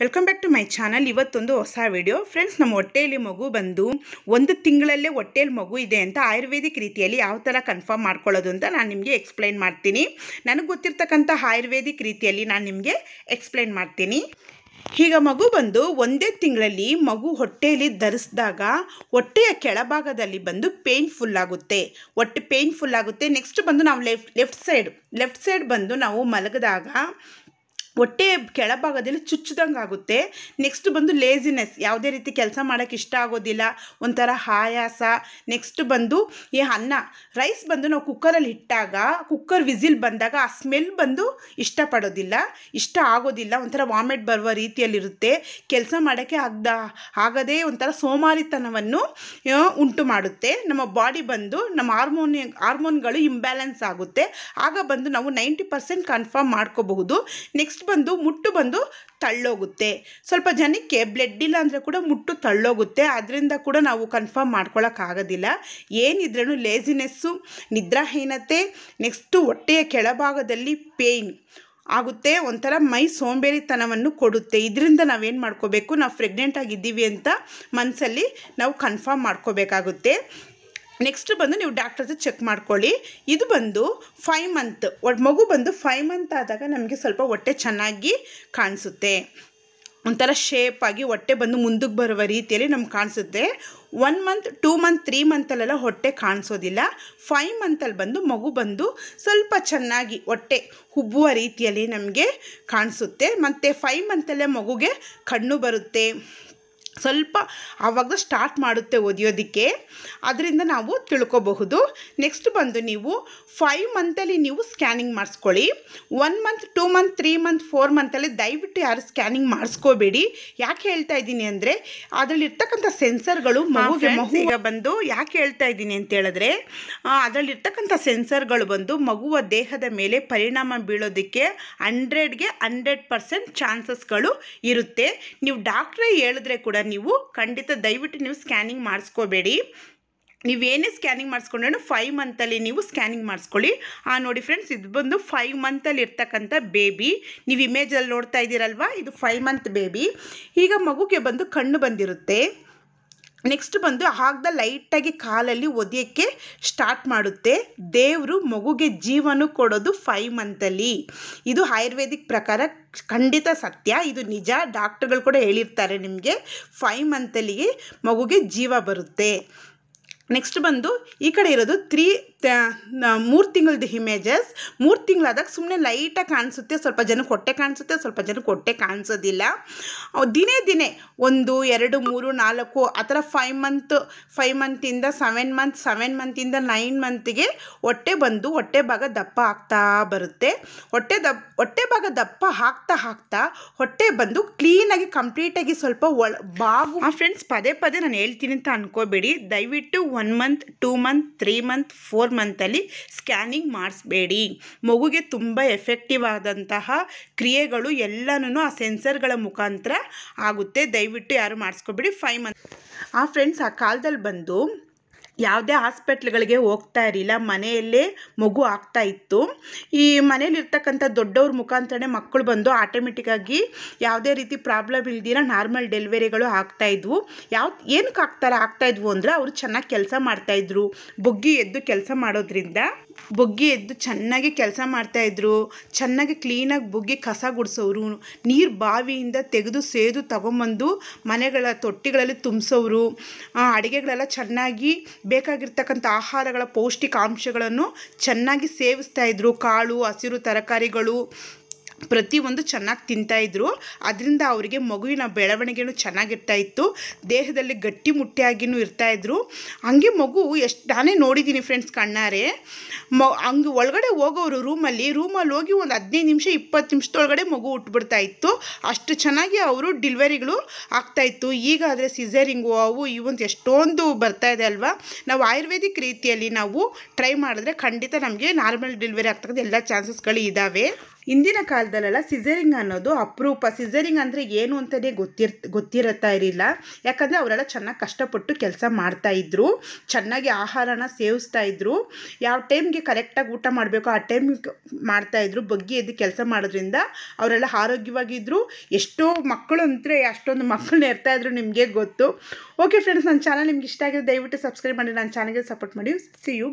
welcome back to my channel ಇವತ್ತೊಂದು ಹೊಸ video friends ನಮ್ಮ ಹೊಟ್ಟೆಯಲ್ಲಿ ಮಗು ಬಂದು ಒಂದು ತಿಂಗಳಲ್ಲೇ ಹೊಟ್ಟೆಯಲ್ಲಿ ಮಗು ಇದೆ ಅಂತ ಆಯುರ್ವೇದಿಕ್ ರೀತಿಯಲ್ಲಿ ಯಾವ ಥರ ಕನ್ಫರ್ಮ್ ಮಾಡ್ಕೊಳ್ಳೋದು ಅಂತ ನಾನು ನಿಮಗೆ ಎಕ್ಸ್ಪ್ಲೈನ್ ಮಾಡ್ತೀನಿ ನನಗೆ ಗೊತ್ತಿರ್ತಕ್ಕಂಥ ಆಯುರ್ವೇದಿಕ್ ರೀತಿಯಲ್ಲಿ ನಾನು ನಿಮಗೆ ಎಕ್ಸ್ಪ್ಲೈನ್ ಮಾಡ್ತೀನಿ ಈಗ ಮಗು ಬಂದು ಒಂದೇ ತಿಂಗಳಲ್ಲಿ ಮಗು ಹೊಟ್ಟೆಯಲ್ಲಿ ಧರಿಸಿದಾಗ ಹೊಟ್ಟೆಯ ಕೆಳಭಾಗದಲ್ಲಿ ಬಂದು ಪೇಯ್ನ್ಫುಲ್ ಆಗುತ್ತೆ ಹೊಟ್ಟೆ ಪೇಯ್ನ್ಫುಲ್ ಆಗುತ್ತೆ ನೆಕ್ಸ್ಟ್ ಬಂದು ನಾವು left left side left side ಬಂದು ನಾವು ಮಲಗಿದಾಗ ಹೊಟ್ಟೆ ಕೆಳಭಾಗದಲ್ಲಿ ಚುಚ್ಚಿದಂಗೆ ಆಗುತ್ತೆ ನೆಕ್ಸ್ಟ್ ಬಂದು ಲೇಸಿನೆಸ್ ಯಾವುದೇ ರೀತಿ ಕೆಲಸ ಮಾಡೋಕ್ಕೆ ಇಷ್ಟ ಆಗೋದಿಲ್ಲ ಒಂಥರ ಆಯಾಸ ನೆಕ್ಸ್ಟ್ ಬಂದು ಈ ಅನ್ನ ರೈಸ್ ಬಂದು ನಾವು ಕುಕ್ಕರಲ್ಲಿ ಇಟ್ಟಾಗ ಕುಕ್ಕರ್ ವಿಸಿಲ್ ಬಂದಾಗ ಆ ಸ್ಮೆಲ್ ಬಂದು ಇಷ್ಟಪಡೋದಿಲ್ಲ ಇಷ್ಟ ಆಗೋದಿಲ್ಲ ಒಂಥರ ವಾಮಿಟ್ ಬರುವ ರೀತಿಯಲ್ಲಿರುತ್ತೆ ಕೆಲಸ ಮಾಡೋಕ್ಕೆ ಆಗದ ಆಗದೇ ಒಂಥರ ಸೋಮಾರಿತನವನ್ನು ಉಂಟು ಮಾಡುತ್ತೆ ನಮ್ಮ ಬಾಡಿ ಬಂದು ನಮ್ಮ ಹಾರ್ಮೋನ್ ಹಾರ್ಮೋನ್ಗಳು ಇಂಬ್ಯಾಲೆನ್ಸ್ ಆಗುತ್ತೆ ಆಗ ಬಂದು ನಾವು ನೈಂಟಿ ಪರ್ಸೆಂಟ್ ಕನ್ಫರ್ಮ್ ಮಾಡ್ಕೋಬಹುದು ನೆಕ್ಸ್ಟ್ ಬಂದು ಮುಟ್ಟು ಬಂದು ತಳ್ಳೋಗುತ್ತೆ ಸ್ವಲ್ಪ ಜನಕ್ಕೆ ಬ್ಲೆಡ್ ಇಲ್ಲ ಅಂದರೆ ಕೂಡ ಮುಟ್ಟು ತಳ್ಳೋಗುತ್ತೆ ಅದರಿಂದ ಕೂಡ ನಾವು ಕನ್ಫರ್ಮ್ ಮಾಡ್ಕೊಳ್ಳೋಕ್ಕಾಗೋದಿಲ್ಲ ಏನಿದ್ರೂ ಲೇಸಿನೆಸ್ಸು ನಿದ್ರಾಹೀನತೆ ನೆಕ್ಸ್ಟು ಹೊಟ್ಟೆಯ ಕೆಳಭಾಗದಲ್ಲಿ ಪೇಯ್ನ್ ಆಗುತ್ತೆ ಒಂಥರ ಮೈ ಸೋಂಬೇರಿತನವನ್ನು ಕೊಡುತ್ತೆ ಇದರಿಂದ ನಾವೇನು ಮಾಡ್ಕೋಬೇಕು ನಾವು ಪ್ರೆಗ್ನೆಂಟ್ ಆಗಿದ್ದೀವಿ ಅಂತ ಮನಸ್ಸಲ್ಲಿ ನಾವು ಕನ್ಫರ್ಮ್ ಮಾಡ್ಕೋಬೇಕಾಗುತ್ತೆ ನೆಕ್ಸ್ಟ್ ಬಂದು ನೀವು ಡಾಕ್ಟರ್ ಹತ್ರ ಚೆಕ್ ಮಾಡ್ಕೊಳ್ಳಿ ಇದು ಬಂದು ಫೈವ್ ಮಂತ್ ಮಗು ಬಂದು ಫೈವ್ ಮಂತ್ ಆದಾಗ ನಮಗೆ ಸ್ವಲ್ಪ ಹೊಟ್ಟೆ ಚೆನ್ನಾಗಿ ಕಾಣಿಸುತ್ತೆ ಒಂಥರ ಶೇಪಾಗಿ ಹೊಟ್ಟೆ ಬಂದು ಮುಂದಕ್ಕೆ ಬರುವ ರೀತಿಯಲ್ಲಿ ನಮ್ಗೆ ಕಾಣಿಸುತ್ತೆ one month two month three ಮಂತಲ್ಲೆಲ್ಲ ಹೊಟ್ಟೆ ಕಾಣಿಸೋದಿಲ್ಲ ಫೈವ್ ಮಂತಲ್ಲಿ ಬಂದು ಮಗು ಬಂದು ಸ್ವಲ್ಪ ಚೆನ್ನಾಗಿ ಹೊಟ್ಟೆ ಹುಬ್ಬುವ ರೀತಿಯಲ್ಲಿ ನಮಗೆ ಕಾಣಿಸುತ್ತೆ ಮತ್ತು ಫೈವ್ ಮಂತಲ್ಲೇ ಮಗುಗೆ ಕಣ್ಣು ಬರುತ್ತೆ ಸ್ವಲ್ಪ ಆವಾಗ ಸ್ಟಾರ್ಟ್ ಮಾಡುತ್ತೆ ಓದಿಯೋದಕ್ಕೆ ಅದರಿಂದ ನಾವು ತಿಳ್ಕೊಬಹುದು ನೆಕ್ಸ್ಟ್ ಬಂದು ನೀವು ಫೈವ್ ಮಂತಲ್ಲಿ ನೀವು ಸ್ಕ್ಯಾನಿಂಗ್ ಮಾಡಿಸ್ಕೊಳ್ಳಿ one month two month three month four ಮಂತಲ್ಲಿ ದಯವಿಟ್ಟು ಯಾರು ಸ್ಕ್ಯಾನಿಂಗ್ ಮಾಡಿಸ್ಕೋಬೇಡಿ ಯಾಕೆ ಹೇಳ್ತಾ ಇದ್ದೀನಿ ಅಂದರೆ ಅದರಲ್ಲಿರ್ತಕ್ಕಂಥ ಸೆನ್ಸರ್ಗಳು ಮಗುಗೆ ಮಗುಗೆ ಬಂದು ಯಾಕೆ ಹೇಳ್ತಾ ಇದ್ದೀನಿ ಅಂತ ಹೇಳಿದ್ರೆ ಅದರಲ್ಲಿರ್ತಕ್ಕಂಥ ಸೆನ್ಸರ್ಗಳು ಬಂದು ಮಗುವ ದೇಹದ ಮೇಲೆ ಪರಿಣಾಮ ಬೀಳೋದಕ್ಕೆ ಹಂಡ್ರೆಡ್ಗೆ ಹಂಡ್ರೆಡ್ ಪರ್ಸೆಂಟ್ ಚಾನ್ಸಸ್ಗಳು ಇರುತ್ತೆ ನೀವು ಡಾಕ್ಟ್ರೇ ಹೇಳಿದ್ರೆ ಕೂಡ ನೀವು ಖಂಡಿತ ದಯವಿಟ್ಟು ನೀವು ಸ್ಕ್ಯಾನಿಂಗ್ ಮಾಡಿಸ್ಕೋಬೇಡಿ ನೀವೇನೇ ಸ್ಕ್ಯಾನಿಂಗ್ ಮಾಡಿಸ್ಕೊಂಡ್ರೂ ಫೈವ್ ಮಂತಲ್ಲಿ ನೀವು ಸ್ಕ್ಯಾನಿಂಗ್ ಮಾಡಿಸ್ಕೊಳ್ಳಿ ಆ ನೋಡಿ ಫ್ರೆಂಡ್ಸ್ ಇದು ಬಂದು ಫೈವ್ ಮಂತಲ್ಲಿ ಇರ್ತಕ್ಕಂಥ ಬೇಬಿ ನೀವು ಇಮೇಜಲ್ಲಿ ನೋಡ್ತಾ ಇದ್ದೀರಲ್ವ ಇದು ಫೈವ್ ಮಂತ್ ಬೇಬಿ ಈಗ ಮಗುಗೆ ಬಂದು ಕಣ್ಣು ಬಂದಿರುತ್ತೆ ನೆಕ್ಸ್ಟ್ ಬಂದು ಆಗ್ದ ಲೈಟಾಗಿ ಕಾಲಲ್ಲಿ ಒದಿಯೋಕ್ಕೆ ಸ್ಟಾರ್ಟ್ ಮಾಡುತ್ತೆ ದೇವರು ಮಗುಗೆ ಜೀವನ ಕೊಡೋದು ಫೈವ್ ಮಂತಲ್ಲಿ ಇದು ಆಯುರ್ವೇದಿಕ್ ಪ್ರಕಾರ ಖಂಡಿತ ಸತ್ಯ ಇದು ನಿಜ ಡಾಕ್ಟರ್ಗಳು ಕೂಡ ಹೇಳಿರ್ತಾರೆ ನಿಮಗೆ ಫೈವ್ ಮಂತಲ್ಲಿಗೆ ಮಗುಗೆ ಜೀವ ಬರುತ್ತೆ ನೆಕ್ಸ್ಟ್ ಬಂದು ಈ ಕಡೆ ಇರೋದು ತ್ರೀ ಮೂರು ತಿಂಗಳದ್ದು ಇಮೇಜಸ್ ಮೂರು ತಿಂಗಳಾದಾಗ ಸುಮ್ಮನೆ ಲೈಟಾಗಿ ಕಾಣಿಸುತ್ತೆ ಸ್ವಲ್ಪ ಜನಕ್ಕೆ ಹೊಟ್ಟೆ ಕಾಣಿಸುತ್ತೆ ಸ್ವಲ್ಪ ಜನಕ್ಕೆ ಹೊಟ್ಟೆ ಕಾಣಿಸೋದಿಲ್ಲ ದಿನೇ ದಿನೇ ಒಂದು ಎರಡು ಮೂರು ನಾಲ್ಕು ಆ ಥರ ಫೈವ್ ಮಂತ್ ಫೈವ್ ಮಂತಿಂದ ಸೆವೆನ್ ಮಂತ್ ಸೆವೆನ್ ಮಂತಿಂದ ನೈನ್ ಮಂತ್ಗೆ ಹೊಟ್ಟೆ ಬಂದು ಹೊಟ್ಟೆ ಭಾಗ ದಪ್ಪ ಆಗ್ತಾ ಬರುತ್ತೆ ಹೊಟ್ಟೆ ದಪ್ ಹೊಟ್ಟೆ ಭಾಗ ದಪ್ಪ ಹಾಕ್ತಾ ಹಾಕ್ತಾ ಹೊಟ್ಟೆ ಬಂದು ಕ್ಲೀನಾಗಿ ಕಂಪ್ಲೀಟಾಗಿ ಸ್ವಲ್ಪ ಒಳ ಬಾವು ಫ್ರೆಂಡ್ಸ್ ಪದೇ ಪದೇ ನಾನು ಹೇಳ್ತೀನಿ ಅಂತ ಅನ್ಕೋಬೇಡಿ ದಯವಿಟ್ಟು one month two month three month four four ಮಂತಲ್ಲಿ ಸ್ಕ್ಯಾನಿಂಗ್ ಮಾಡಿಸ್ಬೇಡಿ ಮಗುಗೆ ತುಂಬ ಎಫೆಕ್ಟಿವ್ ಆದಂತಹ ಕ್ರಿಯೆಗಳು ಎಲ್ಲನೂ ಆ ಸೆನ್ಸರ್ಗಳ ಮುಖಾಂತರ ಆಗುತ್ತೆ ದಯವಿಟ್ಟು ಯಾರು ಮಾಡಿಸ್ಕೊಬೇಡಿ ಫೈವ್ ಮಂತ್ ಆ ಫ್ರೆಂಡ್ಸ್ ಆ ಕಾಲದಲ್ಲಿ ಬಂದು ಯಾವುದೇ ಹಾಸ್ಪೆಟ್ಲ್ಗಳಿಗೆ ಹೋಗ್ತಾ ಇರಲಿಲ್ಲ ಮನೆಯಲ್ಲೇ ಮಗು ಆಗ್ತಾ ಇತ್ತು ಈ ಮನೇಲಿರ್ತಕ್ಕಂಥ ದೊಡ್ಡವ್ರ ಮುಖಾಂತರನೇ ಮಕ್ಕಳು ಬಂದು ಆಟೋಮೆಟಿಕ್ಕಾಗಿ ಯಾವುದೇ ರೀತಿ ಪ್ರಾಬ್ಲಮ್ ಇಲ್ದಿರ ನಾರ್ಮಲ್ ಡೆಲಿವರಿಗಳು ಆಗ್ತಾಯಿದ್ವು ಯಾವ ಏನಕ್ಕೆ ಆಗ್ತಾರೆ ಆಗ್ತಾಯಿದ್ವು ಅಂದರೆ ಅವರು ಚೆನ್ನಾಗಿ ಕೆಲಸ ಮಾಡ್ತಾಯಿದ್ರು ಬುಗ್ಗಿ ಎದ್ದು ಕೆಲಸ ಮಾಡೋದ್ರಿಂದ ಬುಗ್ಗಿ ಎದ್ದು ಚೆನ್ನಾಗಿ ಕೆಲಸ ಮಾಡ್ತಾಯಿದ್ರು ಚೆನ್ನಾಗಿ ಕ್ಲೀನಾಗಿ ಬುಗ್ಗಿ ಕಸ ಗುಡಿಸೋರು ನೀರು ಬಾವಿಯಿಂದ ತೆಗೆದು ಸೇದು ತಗೊಂಬಂದು ಮನೆಗಳ ತೊಟ್ಟಿಗಳಲ್ಲಿ ತುಂಬಿಸೋರು ಅಡುಗೆಗಳೆಲ್ಲ ಚೆನ್ನಾಗಿ ಬೇಕಾಗಿರ್ತಕ್ಕಂಥ ಆಹಾರಗಳ ಪೌಷ್ಟಿಕಾಂಶಗಳನ್ನು ಚೆನ್ನಾಗಿ ಸೇವಿಸ್ತಾಯಿದ್ರು ಕಾಳು ಹಸಿರು ತರಕಾರಿಗಳು ಪ್ರತಿಯೊಂದು ಚೆನ್ನಾಗಿ ತಿಂತಾಯಿದ್ರು ಅದರಿಂದ ಅವರಿಗೆ ಮಗುವಿನ ಬೆಳವಣಿಗೆನೂ ಚೆನ್ನಾಗಿರ್ತಾ ಇತ್ತು ದೇಹದಲ್ಲಿ ಗಟ್ಟಿ ಇರ್ತಾ ಇರ್ತಾಯಿದ್ರು ಹಂಗೆ ಮಗು ಎಷ್ಟು ನಾನೇ ನೋಡಿದ್ದೀನಿ ಫ್ರೆಂಡ್ಸ್ ಕಣ್ಣಾರೆ ಮ ಹಂಗೆ ಒಳಗಡೆ ಹೋಗೋರು ರೂಮಲ್ಲಿ ರೂಮಲ್ಲಿ ಹೋಗಿ ಒಂದು ಹದಿನೈದು ನಿಮಿಷ ಇಪ್ಪತ್ತು ನಿಮಿಷದೊಳಗಡೆ ಮಗು ಉಟ್ಬಿಡ್ತಾ ಇತ್ತು ಅಷ್ಟು ಚೆನ್ನಾಗಿ ಅವರು ಡಿಲಿವರಿಗಳು ಆಗ್ತಾಯಿತ್ತು ಈಗ ಆದರೆ ಸಿಸರಿಂಗು ಅವು ಇವೊಂದು ಎಷ್ಟೊಂದು ಬರ್ತಾ ಇದೆ ಅಲ್ವಾ ನಾವು ಆಯುರ್ವೇದಿಕ್ ರೀತಿಯಲ್ಲಿ ನಾವು ಟ್ರೈ ಮಾಡಿದ್ರೆ ಖಂಡಿತ ನಮಗೆ ನಾರ್ಮಲ್ ಡೆಲಿವರಿ ಆಗ್ತಕ್ಕಂಥ ಎಲ್ಲ ಚಾನ್ಸಸ್ಗಳು ಇದ್ದಾವೆ ಹಿಂದಿನ ಕಾಲದಲ್ಲೆಲ್ಲ ಸಿಸರಿಂಗ್ ಅನ್ನೋದು ಅಪರೂಪ ಸೀಸರಿಂಗ್ ಅಂದರೆ ಏನು ಅಂತಲೇ ಗೊತ್ತಿರ್ ಗೊತ್ತಿರುತ್ತಾ ಇರಲಿಲ್ಲ ಯಾಕಂದರೆ ಅವರೆಲ್ಲ ಚೆನ್ನಾಗಿ ಕಷ್ಟಪಟ್ಟು ಕೆಲಸ ಮಾಡ್ತಾಯಿದ್ರು ಚೆನ್ನಾಗಿ ಆಹಾರನ ಸೇವಿಸ್ತಾ ಇದ್ರು ಯಾವ ಟೈಮ್ಗೆ ಕರೆಕ್ಟಾಗಿ ಊಟ ಮಾಡಬೇಕು ಆ ಟೈಮ್ಗೆ ಮಾಡ್ತಾಯಿದ್ರು ಬಗ್ಗಿ ಎದ್ದು ಕೆಲಸ ಮಾಡೋದ್ರಿಂದ ಅವರೆಲ್ಲ ಆರೋಗ್ಯವಾಗಿದ್ದರು ಎಷ್ಟೋ ಮಕ್ಕಳು ಅಂದರೆ ಅಷ್ಟೊಂದು ಮಕ್ಕಳನ್ನ ಇರ್ತಾಯಿದ್ರು ನಿಮಗೆ ಗೊತ್ತು ಓಕೆ ಫ್ರೆಂಡ್ಸ್ ನನ್ನ ಚಾನಲ್ ನಿಮ್ಗೆ ಇಷ್ಟ ಆಗಿದೆ ದಯವಿಟ್ಟು ಸಬ್ಸ್ಕ್ರೈಬ್ ಮಾಡಿ ನನ್ನ ಚಾನಲ್ಗೆ ಸಪೋರ್ಟ್ ಮಾಡಿ ಸಿ ಯು